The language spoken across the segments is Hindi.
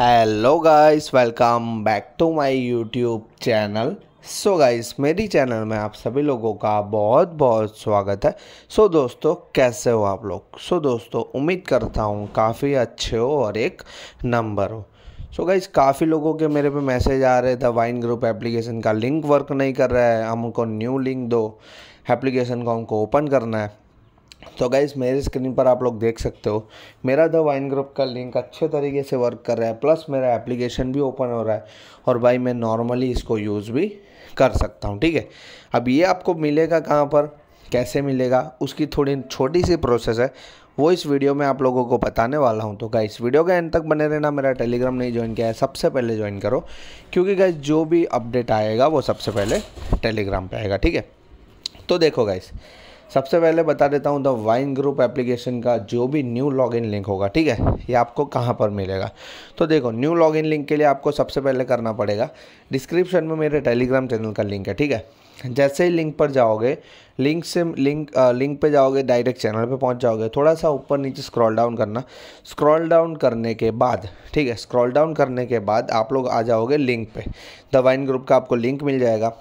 hello guys welcome back to my YouTube channel so guys मेरी चैनल में आप सभी लोगों का बहुत बहुत स्वागत है सो so, दोस्तों कैसे हो आप लोग सो so, दोस्तों उम्मीद करता हूँ काफ़ी अच्छे हो और एक नंबर हो सो so गाइज काफ़ी लोगों के मेरे पे मैसेज आ रहे थे वाइन ग्रुप एप्लीकेशन का लिंक वर्क नहीं कर रहा है हमको न्यू लिंक दो एप्लीकेशन को हमको ओपन करना है तो गाइज मेरे स्क्रीन पर आप लोग देख सकते हो मेरा द वाइन ग्रुप का लिंक अच्छे तरीके से वर्क कर रहा है प्लस मेरा एप्लीकेशन भी ओपन हो रहा है और भाई मैं नॉर्मली इसको यूज़ भी कर सकता हूँ ठीक है अब ये आपको मिलेगा कहाँ पर कैसे मिलेगा उसकी थोड़ी छोटी सी प्रोसेस है वो इस वीडियो में आप लोगों को बताने वाला हूँ तो गाइस वीडियो के एंड तक बने रहना मेरा टेलीग्राम नहीं ज्वाइन किया है सबसे पहले ज्वाइन करो क्योंकि गाइस जो भी अपडेट आएगा वो सबसे पहले टेलीग्राम पे आएगा ठीक है तो देखो गाइस सबसे पहले बता देता हूँ द वाइन ग्रुप एप्लीकेशन का जो भी न्यू लॉगिन लिंक होगा ठीक है ये आपको कहाँ पर मिलेगा तो देखो न्यू लॉगिन लिंक के लिए आपको सबसे पहले करना पड़ेगा डिस्क्रिप्शन में मेरे टेलीग्राम चैनल का लिंक है ठीक है जैसे ही लिंक पर जाओगे लिंक से लिंक आ, लिंक पे जाओगे डायरेक्ट चैनल पे पहुंच जाओगे थोड़ा सा ऊपर नीचे स्क्रॉल डाउन करना स्क्रॉल डाउन करने के बाद ठीक है स्क्रॉल डाउन करने के बाद आप लोग आ जाओगे लिंक पे द वाइन ग्रुप का आपको लिंक मिल जाएगा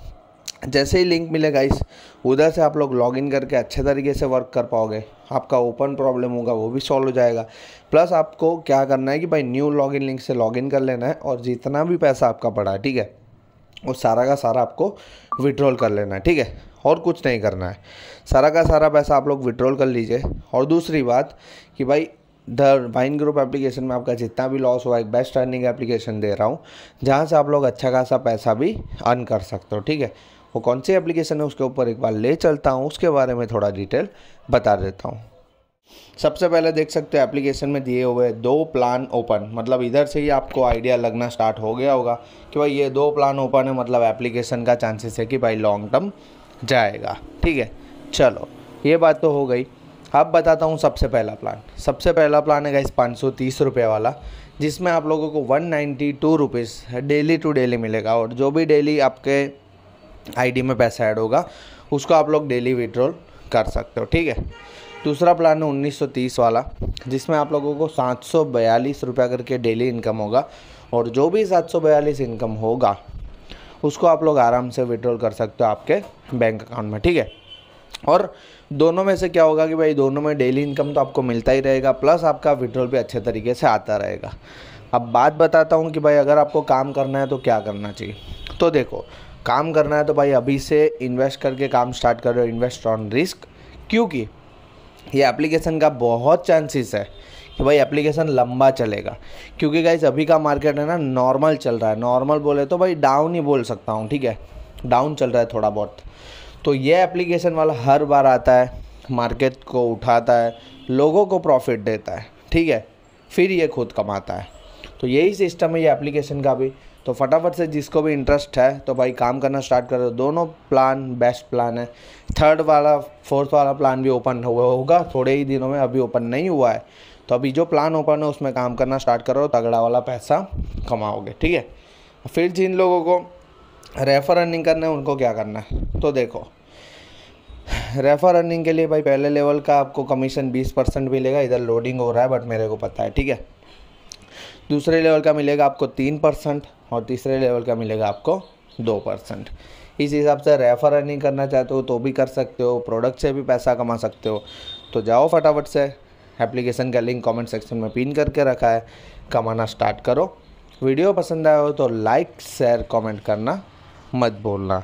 जैसे ही लिंक मिलेगा इस उधर से आप लोग लॉगिन करके अच्छे तरीके से वर्क कर पाओगे आपका ओपन प्रॉब्लम होगा वो भी सॉल्व हो जाएगा प्लस आपको क्या करना है कि भाई न्यू लॉगिन लिंक से लॉगिन कर लेना है और जितना भी पैसा आपका पड़ा है ठीक है वो सारा का सारा आपको विड्रॉल कर लेना है ठीक है और कुछ नहीं करना है सारा का सारा पैसा आप लोग विड्रॉल कर लीजिए और दूसरी बात कि भाई द वाइन ग्रुप एप्लीकेशन में आपका जितना भी लॉस हुआ एक बेस्ट अर्निंग एप्लीकेशन दे रहा हूँ जहाँ से आप लोग अच्छा खासा पैसा भी अर्न कर सकते हो ठीक है वो कौन सी एप्लीकेशन है उसके ऊपर एक बार ले चलता हूँ उसके बारे में थोड़ा डिटेल बता देता हूँ सबसे पहले देख सकते हो एप्लीकेशन में दिए हुए दो प्लान ओपन मतलब इधर से ही आपको आइडिया लगना स्टार्ट हो गया होगा कि भाई ये दो प्लान ओपन है मतलब एप्लीकेशन का चांसेस है कि भाई लॉन्ग टर्म जाएगा ठीक है चलो ये बात तो हो गई अब बताता हूँ सबसे पहला प्लान सबसे पहला प्लान है इस पाँच सौ तीस रुपये वाला जिसमें आप लोगों को one ninety two rupees daily to daily मिलेगा और जो भी डेली आपके आईडी में पैसा ऐड होगा उसको आप लोग डेली विड्रॉल कर सकते हो ठीक है दूसरा प्लान है 1930 वाला जिसमें आप लोगों को सात सौ बयालीस रुपया करके डेली इनकम होगा और जो भी सात सौ बयालीस इनकम होगा उसको आप लोग आराम से विड्रॉल कर सकते हो आपके बैंक अकाउंट में ठीक है और दोनों में से क्या होगा कि भाई दोनों में डेली इनकम तो आपको मिलता ही रहेगा प्लस आपका विड्रॉल भी अच्छे तरीके से आता रहेगा अब बात बताता हूँ कि भाई अगर आपको काम करना है तो क्या करना चाहिए तो देखो काम करना है तो भाई अभी से इन्वेस्ट करके काम स्टार्ट कर रहे हो इन्वेस्ट ऑन रिस्क क्योंकि ये एप्लीकेशन का बहुत चांसेस है कि भाई एप्लीकेशन लंबा चलेगा क्योंकि गाइज अभी का मार्केट है ना नॉर्मल चल रहा है नॉर्मल बोले तो भाई डाउन ही बोल सकता हूँ ठीक है डाउन चल रहा है थोड़ा बहुत तो ये एप्लीकेशन वाला हर बार आता है मार्केट को उठाता है लोगों को प्रॉफिट देता है ठीक है फिर ये खुद कमाता है तो यही सिस्टम है ये एप्लीकेशन का भी तो फटाफट से जिसको भी इंटरेस्ट है तो भाई काम करना स्टार्ट करो दोनों प्लान बेस्ट प्लान है थर्ड वाला फोर्थ वाला प्लान भी ओपन हुआ होगा थोड़े ही दिनों में अभी ओपन नहीं हुआ है तो अभी जो प्लान ओपन है उसमें काम करना स्टार्ट करो तगड़ा वाला पैसा कमाओगे ठीक है फिर जिन लोगों को रेफर अर्निंग करना है उनको क्या करना है तो देखो रेफर अर्निंग के लिए भाई पहले लेवल का आपको कमीशन 20 परसेंट मिलेगा इधर लोडिंग हो रहा है बट मेरे को पता है ठीक है दूसरे लेवल का मिलेगा आपको तीन परसेंट और तीसरे लेवल का मिलेगा आपको दो परसेंट इस हिसाब से रेफ़र अर्निंग करना चाहते हो तो भी कर सकते हो प्रोडक्ट से भी पैसा कमा सकते हो तो जाओ फटाफट से एप्लीकेशन का लिंक कमेंट सेक्शन में पिन करके रखा है कमाना स्टार्ट करो वीडियो पसंद आया हो तो लाइक शेयर कमेंट करना मत भूलना